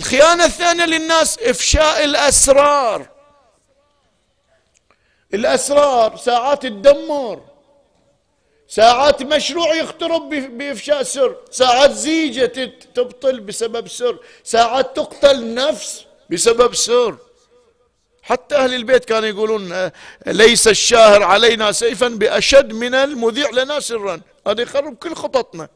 الخيانة الثانية للناس إفشاء الأسرار الأسرار ساعات تدمر ساعات مشروع يخترب بإفشاء سر ساعات زيجة تبطل بسبب سر ساعات تقتل نفس بسبب سر حتى أهل البيت كانوا يقولون آه، ليس الشاهر علينا سيفا بأشد من المذيع لنا سرا هذا يخرب كل خططنا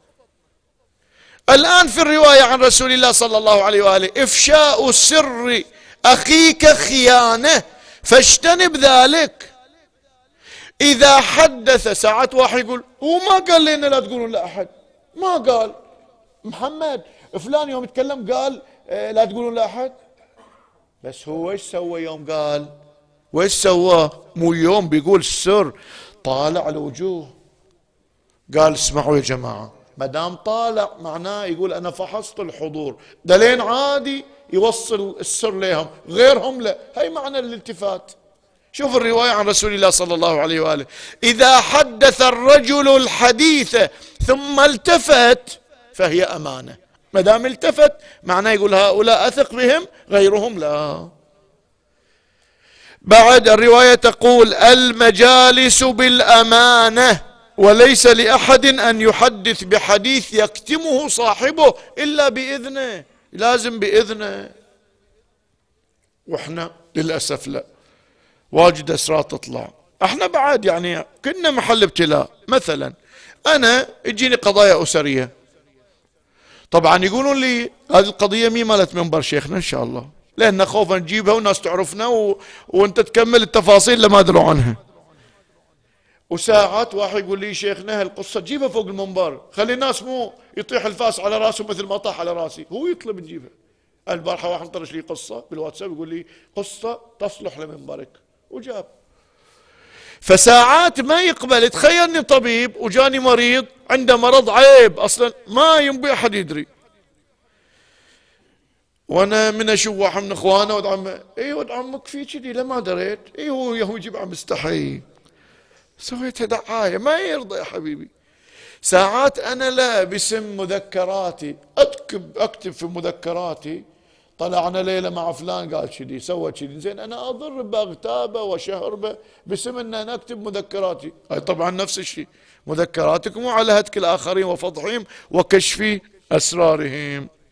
الآن في الرواية عن رسول الله صلى الله عليه وآله إفشاء سر أخيك خيانة فاجتنب ذلك إذا حدث ساعات واحد يقول هو ما قال لنا لا تقولون لأحد ما قال محمد فلان يوم يتكلم قال آه، لا تقولون لأحد بس هو ايش سوى يوم قال وايش سوى مو يوم بيقول السر طالع الوجوه قال اسمعوا يا جماعه ما دام طالع معناه يقول انا فحصت الحضور دلين عادي يوصل السر لهم غيرهم لا هي معنى الالتفات شوف الرواية عن رسول الله صلى الله عليه وآله إذا حدث الرجل الحديث ثم التفت فهي أمانة ما دام التفت معناه يقول هؤلاء أثق بهم غيرهم لا بعد الرواية تقول المجالس بالأمانة وليس لاحد ان يحدث بحديث يكتمه صاحبه الا باذنه لازم باذنه واحنا للاسف لا واجد اسرار تطلع احنا بعد يعني كنا محل ابتلاء مثلا انا تجيني قضايا اسريه طبعا يقولون لي هذه القضيه مي مالت منبر شيخنا ان شاء الله لان خوفا نجيبها وناس تعرفنا و... وانت تكمل التفاصيل اللي ما ادروا عنها وساعات واحد يقول لي شيخنا هالقصه جيبها فوق المنبر خلي الناس مو يطيح الفاس على راسه مثل ما طاح على راسي هو يطلب نجيبها البارحه واحد طرش لي قصه بالواتساب يقول لي قصه تصلح لمنبرك وجاب فساعات ما يقبل تخيلني طبيب وجاني مريض عنده مرض عيب اصلا ما ينبي احد يدري وانا من اشوف واحد من اخوانه ولد عمه اي ولد عمك في كذي لما دريت اي هو يجيب عم يستحي سويتها دعاية ما يرضى يا حبيبي ساعات أنا لا باسم مذكراتي أكتب, أكتب في مذكراتي طلعنا ليلة مع فلان قال كذي سوى كذي زين أنا أضر بأغتابه وشهربه باسم أن أنا أكتب مذكراتي أي طبعا نفس الشيء مذكراتكم وعلى هتك الآخرين وفضحهم وكشف أسرارهم